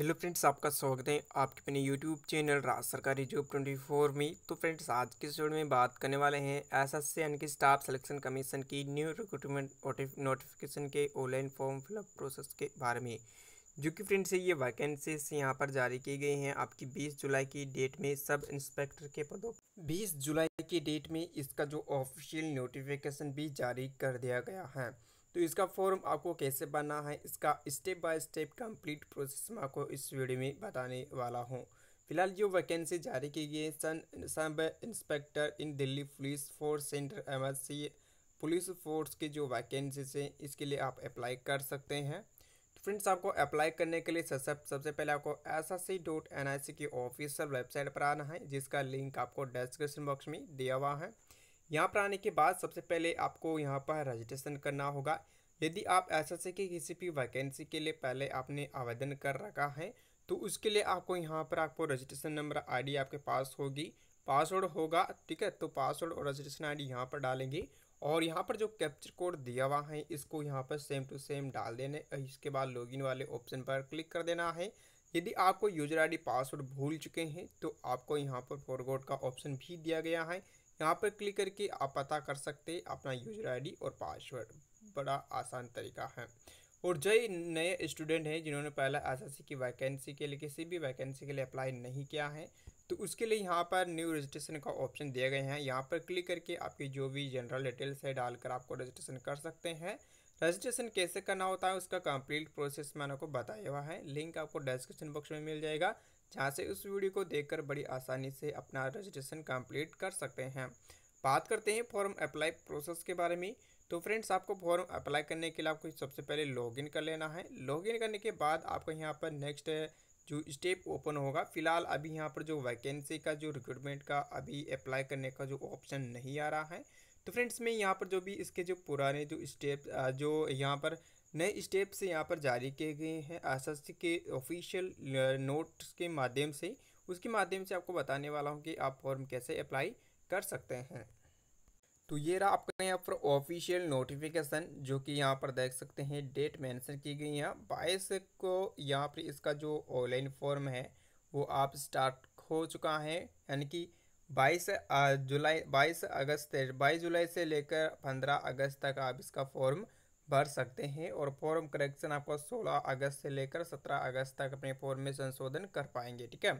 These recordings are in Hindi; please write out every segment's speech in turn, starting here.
हेलो फ्रेंड्स आपका स्वागत है आपके अपने यूट्यूब चैनल राज सरकारी जॉब ट्वेंटी फोर में तो फ्रेंड्स आज के एपिसोड में बात करने वाले हैं एस एस सी यानी कि स्टाफ सिलेक्शन कमीशन की न्यू रिक्रूटमेंट नोटिफिकेशन के ऑनलाइन फॉर्म फिलअप प्रोसेस के बारे में जो कि फ्रेंड्स ये वैकेंसीज यहाँ पर जारी की गई हैं आपकी बीस जुलाई की डेट में सब इंस्पेक्टर के पदों बीस जुलाई की डेट में इसका जो ऑफिशियल नोटिफिकेशन भी जारी कर दिया गया है तो इसका फॉर्म आपको कैसे बनना है इसका step by step complete process मैं आपको इस वीडियो में बताने वाला हूँ फिलहाल जो वैकेंसी जारी की गई है सन sub inspector in Delhi police force centre एम पुलिस फोर्स की जो वैकेंसीज हैं इसके लिए आप अप्लाई कर सकते हैं तो फ्रेंड्स आपको अप्लाई करने के लिए सब सबसे पहले आपको S S C dot N I C की ऑफिशियल वेबसाइट पर आना है जिसका लिंक आपको डिस्क्रिप्शन बॉक्स में दिया हुआ है यहाँ पर आने के बाद सबसे पहले आपको यहाँ पर रजिस्ट्रेशन करना होगा यदि आप एस एस की किसी भी वैकेंसी के लिए पहले आपने आवेदन कर रखा है तो उसके लिए आपको यहाँ पर आपको रजिस्ट्रेशन नंबर आईडी आपके पास होगी पासवर्ड होगा ठीक है तो पासवर्ड और रजिस्ट्रेशन आईडी यहाँ पर डालेंगे और यहाँ पर जो कैप्चर कोड दिया हुआ है इसको यहाँ पर सेम टू सेम डाल देने इसके बाद लॉगिन वाले ऑप्शन पर क्लिक कर देना है यदि आपको यूजर आई पासवर्ड भूल चुके हैं तो आपको यहाँ पर फॉरवर्ड का ऑप्शन भी दिया गया है यहाँ पर क्लिक करके आप पता कर सकते अपना यूजर आईडी और पासवर्ड बड़ा आसान तरीका है और जो नए स्टूडेंट हैं जिन्होंने पहला एस की वैकेंसी के लिए किसी भी वैकेंसी के लिए अप्लाई नहीं किया है तो उसके लिए यहाँ पर न्यू रजिस्ट्रेशन का ऑप्शन दिए गए हैं यहाँ पर क्लिक करके आपकी जो भी जनरल डिटेल्स है डालकर आपको रजिस्ट्रेशन कर सकते हैं रजिस्ट्रेशन कैसे करना होता है उसका कंप्लीट प्रोसेस मैंने आपको बताया हुआ है लिंक आपको डिस्क्रिप्शन बॉक्स में मिल जाएगा जहाँ से उस वीडियो को देखकर बड़ी आसानी से अपना रजिस्ट्रेशन कंप्लीट कर सकते हैं बात करते हैं फॉर्म अप्लाई प्रोसेस के बारे में तो फ्रेंड्स आपको फॉर्म अप्लाई करने के लिए आपको सबसे पहले लॉगिन कर लेना है लॉगिन करने के बाद आपको यहाँ पर नेक्स्ट जो स्टेप ओपन होगा फिलहाल अभी यहाँ पर जो वैकेंसी का जो रिक्रूटमेंट का अभी अप्लाई करने का जो ऑप्शन नहीं आ रहा है तो फ्रेंड्स मैं यहाँ पर जो भी इसके जो पुराने जो स्टेप जो यहाँ पर नए स्टेप्स यहाँ पर जारी किए गए हैं आर के ऑफिशियल नोट्स के माध्यम से उसके माध्यम से आपको बताने वाला हूँ कि आप फॉर्म कैसे अप्लाई कर सकते हैं तो ये रहा आपका यहाँ पर ऑफिशियल नोटिफिकेशन जो कि यहाँ पर देख सकते हैं डेट मेंशन की गई है बाईस को यहाँ पर इसका जो ऑनलाइन फॉर्म है वो आप स्टार्ट हो चुका है यानी कि बाईस जुलाई बाईस अगस्त बाईस जुलाई से लेकर पंद्रह अगस्त तक आप इसका फॉर्म भर सकते हैं और फॉर्म करेक्शन आपको 16 अगस्त से लेकर 17 अगस्त तक अपने फॉर्म में संशोधन कर पाएंगे ठीक है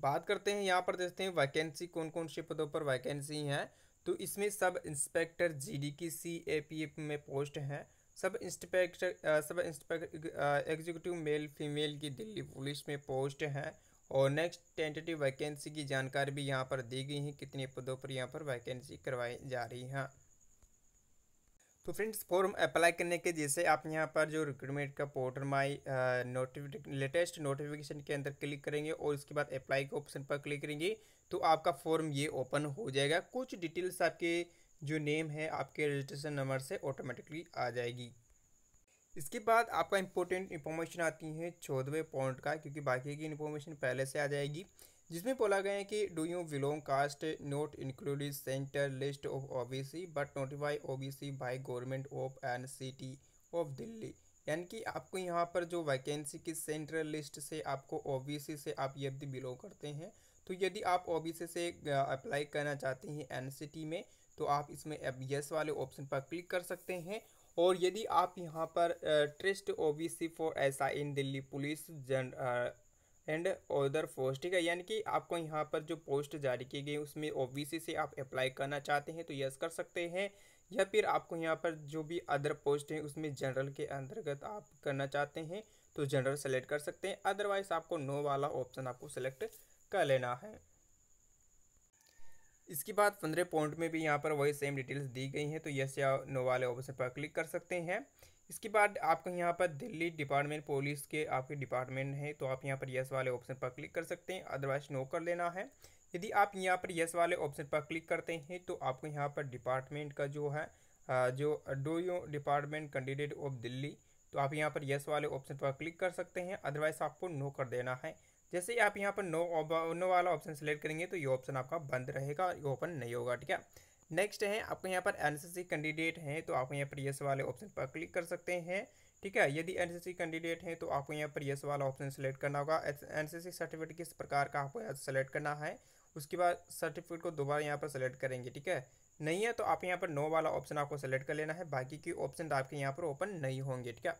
बात करते हैं यहाँ पर देखते हैं वैकेंसी कौन कौन से पदों पर वैकेंसी हैं तो इसमें सब इंस्पेक्टर जीडी की सी ए पी एफ में पोस्ट हैं sub inspector sub inspector executive male female की दिल्ली पुलिस में पोस्ट हैं और नेक्स्ट टेंटेटिव वैकेंसी की जानकारी भी यहाँ पर दी गई है कितने पदों पर यहाँ पर वैकेंसी करवाई जा रही है तो फ्रेंड्स फॉर्म अप्लाई करने के जैसे आप यहाँ पर जो रिक्रूटमेंट का पोर्टल माई नोटिफिक लेटेस्ट नोटिफिकेशन के अंदर क्लिक करेंगे और उसके बाद अप्लाई के ऑप्शन पर क्लिक करेंगे तो आपका फॉर्म ये ओपन हो जाएगा कुछ डिटेल्स आपके जो नेम है आपके रजिस्ट्रेशन नंबर से ऑटोमेटिकली आ जाएगी इसके बाद आपका इंपॉर्टेंट इन्फॉर्मेशन आती है चौदहवें पॉइंट का क्योंकि बाकी की इन्फॉर्मेशन पहले से आ जाएगी जिसमें बोला गया है कि do you belong caste not included centre list of OBC but notify OBC by government of सी सिटी ऑफ दिल्ली यानी कि आपको यहाँ पर जो वैकेंसी की सेंट्रल लिस्ट से आपको ओबीसी से आप यदि बिलोंग करते हैं तो यदि आप ओबीसी से अप्लाई करना चाहते हैं टी में तो आप इसमें यस वाले ऑप्शन पर क्लिक कर सकते हैं और यदि आप यहाँ पर trust C for S I in Delhi police जन एंड अदर पोस्ट ठीक है यानी कि आपको यहाँ पर जो पोस्ट जारी की गई उसमें ओबीसी से आप अप्लाई करना चाहते हैं तो यस कर सकते हैं या फिर आपको यहाँ पर जो भी अदर पोस्ट हैं उसमें जनरल के अंतर्गत आप करना चाहते हैं तो जनरल सेलेक्ट कर सकते हैं अदरवाइज़ आपको नो वाला ऑप्शन आपको सेलेक्ट कर लेना है इसके बाद पंद्रह पॉइंट में भी यहाँ पर वही सेम डिटेल्स दी गई हैं तो यस या नो वाले ऑप्शन पर क्लिक कर सकते हैं इसके बाद आपको यहाँ पर दिल्ली डिपार्टमेंट पुलिस के आपके डिपार्टमेंट हैं तो आप यहाँ पर यस वाले ऑप्शन पर क्लिक कर सकते हैं अदरवाइज नो कर लेना है यदि आप यहाँ पर यस वाले ऑप्शन पर क्लिक करते हैं तो आपको यहाँ पर डिपार्टमेंट का जो है जो do you department candidate of Delhi तो आप यहाँ पर यस वाले ऑप्शन पर क्लिक कर सकते हैं अदरवाइज आपको नो कर देना है जैसे ही आप यहाँ पर नो नो वाला ऑप्शन सेलेक्ट करेंगे तो ये ऑप्शन आपका बंद रहेगा ये ओपन नहीं होगा ठीक है नेक्स्ट है आपको यहाँ पर एन कैंडिडेट हैं तो आप यहाँ पर यस वाले ऑप्शन पर क्लिक कर सकते हैं ठीक है यदि एन कैंडिडेट हैं तो आपको यहाँ पर यस वाला ऑप्शन सेलेक्ट करना होगा एन सर्टिफिकेट किस प्रकार का आपको यहाँ सेलेक्ट करना है उसके बाद सर्टिफिकेट को दोबारा यहाँ पर सेलेक्ट करेंगे ठीक है नहीं है तो आप यहाँ पर नो वाला ऑप्शन आपको सेलेक्ट कर लेना है बाकी के ऑप्शन आपके यहाँ पर ओपन नहीं होंगे ठीक है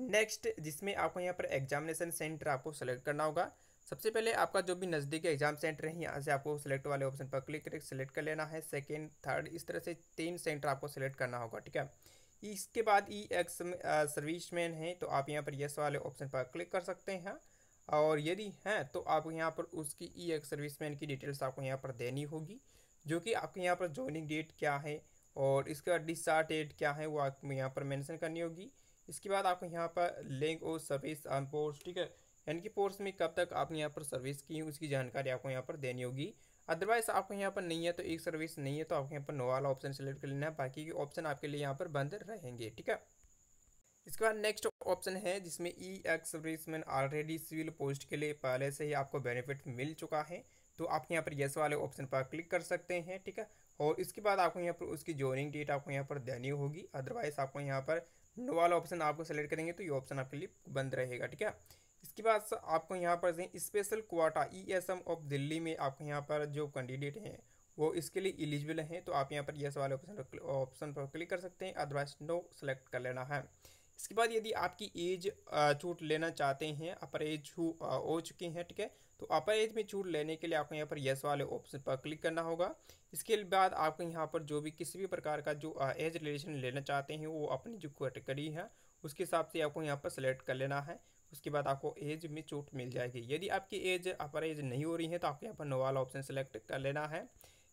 नेक्स्ट जिसमें आपको यहाँ पर एग्जामिनेशन सेंटर आपको सेलेक्ट करना होगा सबसे पहले आपका जो भी नज़दीकी एग्जाम सेंटर है यहाँ से आपको सेलेक्ट वाले ऑप्शन पर क्लिक करके सेलेक्ट कर लेना है सेकेंड थर्ड इस तरह से तीन सेंटर आपको सेलेक्ट करना होगा ठीक है इसके बाद ई एक्स सर्विसमैन है तो आप यहाँ पर यस वाले ऑप्शन पर क्लिक कर सकते हैं और यदि हैं तो आप यहाँ पर उसकी ई एक्स सर्विसमैन की डिटेल्स आपको यहाँ पर देनी होगी जो कि आपके यहाँ पर ज्वाइनिंग डेट क्या है और इसका डिस्चार्ज डेट क्या है वो आपको यहाँ पर मेंशन करनी होगी इसके बाद आपको यहाँ पर लिंक और सर्विस ऑन पोस्ट ठीक है यानी कि पोस्ट में कब तक आपने यहाँ पर सर्विस की उसकी जानकारी आपको यहाँ पर देनी होगी अदरवाइज आपको यहाँ पर नहीं है तो एक सर्विस नहीं है तो आपको यहाँ पर नो वाला ऑप्शन सेलेक्ट कर लेना है बाकी के ऑप्शन आपके लिए यहाँ पर बंद रहेंगे ठीक है इसके बाद नेक्स्ट ऑप्शन है जिसमें ex serviceman already civil post के लिए पहले से ही आपको बेनिफिट मिल चुका है तो आप यहाँ पर येस वाले ऑप्शन पर क्लिक कर सकते हैं ठीक है और इसके बाद आपको यहाँ पर उसकी जॉइनिंग डेट आपको यहाँ पर देनी होगी अदरवाइज आपको यहाँ पर नो वाला ऑप्शन आपको सेलेक्ट करेंगे तो ये ऑप्शन आपके लिए बंद रहेगा ठीक है इसके बाद आपको यहाँ पर special quota E S M of Delhi में आपको यहाँ पर जो कैंडिडेट हैं वो इसके लिए एलिजिबल हैं तो आप यहाँ पर यस e वाले ऑप्शन ऑप्शन पर क्लिक कर सकते हैं अदरवाइज नो सेलेक्ट कर लेना है इसके बाद यदि आपकी एज छूट लेना चाहते हैं अपर एज हो चुके हैं ठीक है तो अपर एज में छूट लेने के लिए आपको यहाँ पर यस वाले ऑप्शन पर क्लिक करना होगा इसके बाद आपको यहाँ पर जो भी किसी भी प्रकार का जो एज रिलेशन लेना चाहते हैं वो अपनी जो कैटेगरी है उसके हिसाब से आपको यहाँ पर सेलेक्ट कर लेना है उसके बाद आपको एज में छूट मिल जाएगी यदि आपकी एज अपर एज नहीं हो रही है तो आपको यहाँ पर नो वाला ऑप्शन सेलेक्ट कर लेना है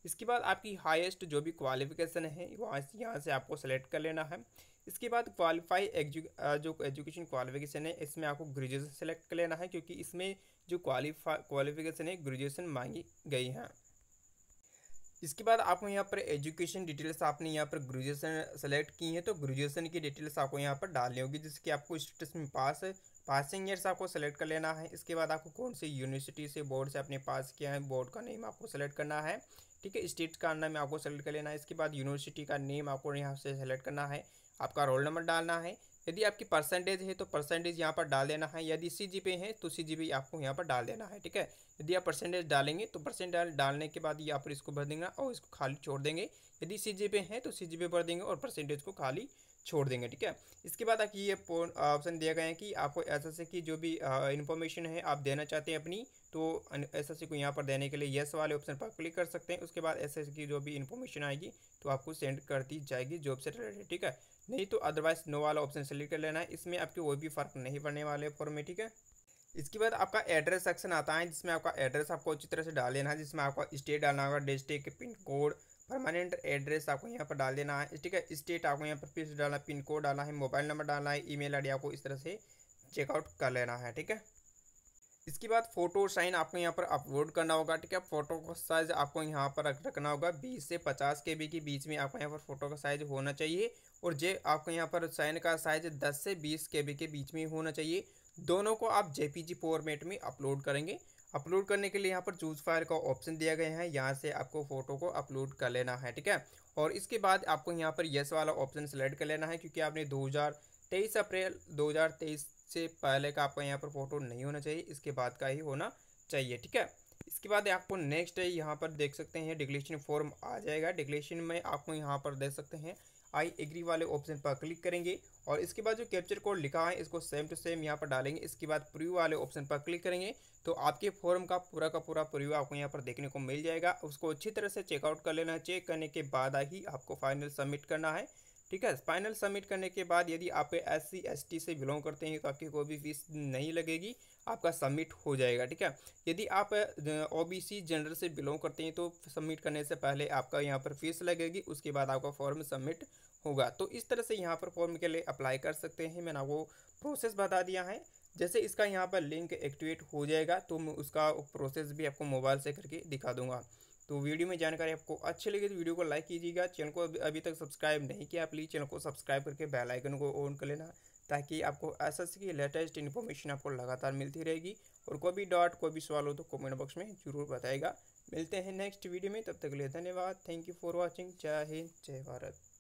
इसके बाद आपकी हाईएस्ट जो भी क्वालिफिकेशन है वहाँ से यहाँ से आपको सेलेक्ट कर लेना है इसके बाद क्वालिफाई एजु जो एजुकेशन क्वालिफिकेशन है इसमें आपको ग्रेजुएशन सेलेक्ट कर लेना है क्योंकि इसमें जो क्वालिफा क्वालिफिकेशन है ग्रेजुएशन मांगी गई है इसके बाद आपको यहाँ पर एजुकेशन डिटेल्स आपने यहाँ पर ग्रेजुएसन सेलेक्ट की है तो ग्रेजुएसन की डिटेल्स आपको यहाँ पर डालनी होगी जिसकी आपको स्टेटस में पास पासिंग ईयर्स आपको सेलेक्ट कर लेना है इसके बाद आपको कौन सी यूनिवर्सिटी से बोर्ड से आपने पास किया है बोर्ड का नेम आपको सेलेक्ट करना है ठीक है स्टेट का नाम आपको सेलेक्ट कर लेना है इसके बाद यूनिवर्सिटी का नेम आपको यहाँ से सेलेक्ट करना है आपका रोल नंबर डालना है यदि आपकी परसेंटेज है तो परसेंटेज यहाँ पर डाल देना है यदि सी जी पे है तो सी जी पे आपको यहाँ पर डाल देना है ठीक है यदि आप परसेंटेज डालेंगे तो परसेंट डालने के बाद यहाँ पर इसको भर देंगे और इसको खाली छोड़ देंगे यदि सी जी पे है तो सी जी पे भर देंगे और परसेंटेज को खाली छोड़ देंगे ठीक है इसके बाद आपकी ये ऑप्शन दिया गया है कि आपको एस की जो भी इन्फॉर्मेशन है आप देना चाहते हैं अपनी तो एस को यहाँ पर देने के लिए येस वाले ऑप्शन पर क्लिक कर सकते हैं उसके बाद एस की जो भी इन्फॉर्मेशन आएगी तो आपको सेंड कर दी जाएगी जॉब से रिलेटेड ठीक है नहीं तो अदरवाइज नो वाला ऑप्शन सेलेक्ट कर लेना है इसमें आपके कोई भी फर्क नहीं पड़ने वाले फॉर्म में ठीक है इसके बाद आपका एड्रेस सेक्शन आता है जिसमें आपका एड्रेस आपको अच्छी तरह से डाल लेना है जिसमें आपका स्टेट डालना होगा district pin code permanent address आपको यहाँ पर डाल देना है ठीक है स्टेट आपको यहाँ पर फिर डालना है पिन कोड डालना है मोबाइल नंबर डालना है ईमेल आईडी आपको इस तरह से चेकआउट कर लेना है ठीक है इसके बाद फोटो साइन आपको यहाँ पर अपलोड करना होगा ठीक है फोटो का साइज़ आपको यहाँ पर रखना होगा 20 से 50 के बी के बीच में आपको यहाँ पर फोटो का साइज़ होना चाहिए और जे आपको यहाँ पर साइन का साइज़ 10 से 20 के बी के बीच में होना चाहिए दोनों को आप जेपीजी फॉर्मेट में अपलोड करेंगे अपलोड करने के लिए यहाँ पर चूज फायर का ऑप्शन दिया गया है यहाँ से आपको फोटो को अपलोड कर लेना है ठीक है और इसके बाद आपको यहाँ पर येस वाला ऑप्शन सेलेक्ट कर लेना है क्योंकि आपने 2023 अप्रैल 2023 से पहले का आपका यहाँ पर फोटो नहीं होना चाहिए इसके बाद का ही होना चाहिए ठीक है इसके बाद आपको नेक्स्ट है यहाँ पर देख सकते हैं डिक्लेशन फॉर्म आ जाएगा डिक्लेशन में आपको यहाँ पर देख सकते हैं आई एग्री वाले ऑप्शन पर क्लिक करेंगे और इसके बाद जो कैप्चर कोड लिखा है इसको सेम टू सेम यहाँ पर डालेंगे इसके बाद प्रीव्यू वाले ऑप्शन पर क्लिक करेंगे तो आपके फॉर्म का पूरा का पूरा प्रीव्यू आपको यहाँ पर देखने को मिल जाएगा उसको अच्छी तरह से चेकआउट कर लेना है चेक करने के बाद ही आपको फाइनल सबमिट करना है ठीक है फाइनल सबमिट करने के बाद यदि आप एस सी एस टी से बिलोंग करते हैं तो आपकी कोई भी फीस नहीं लगेगी आपका सबमिट हो जाएगा ठीक है यदि आप ओ बी सी जनरल से बिलोंग करते हैं तो सबमिट करने से पहले आपका यहाँ पर फीस लगेगी उसके बाद आपका फॉर्म सबमिट होगा तो इस तरह से यहाँ पर फॉर्म के लिए अप्लाई कर सकते हैं मैंने आपको प्रोसेस बता दिया है जैसे इसका यहाँ पर लिंक एक्टिवेट हो जाएगा तो मैं उसका प्रोसेस भी आपको मोबाइल से करके दिखा दूंगा तो वीडियो में जानकारी आपको अच्छी लगी तो वीडियो को लाइक कीजिएगा चैनल को अभी तक सब्सक्राइब नहीं किया प्लीज़ चैनल को सब्सक्राइब करके बेल आइकन को ऑन कर लेना ताकि आपको ऐसा की लेटेस्ट इन्फॉर्मेशन आपको लगातार मिलती रहेगी और कोई भी डॉट कोई भी सवाल हो तो कमेंट बॉक्स में जरूर बताएगा मिलते हैं नेक्स्ट वीडियो में तब तक के लिए धन्यवाद थैंक यू फॉर वॉचिंग जय हिंद जय भारत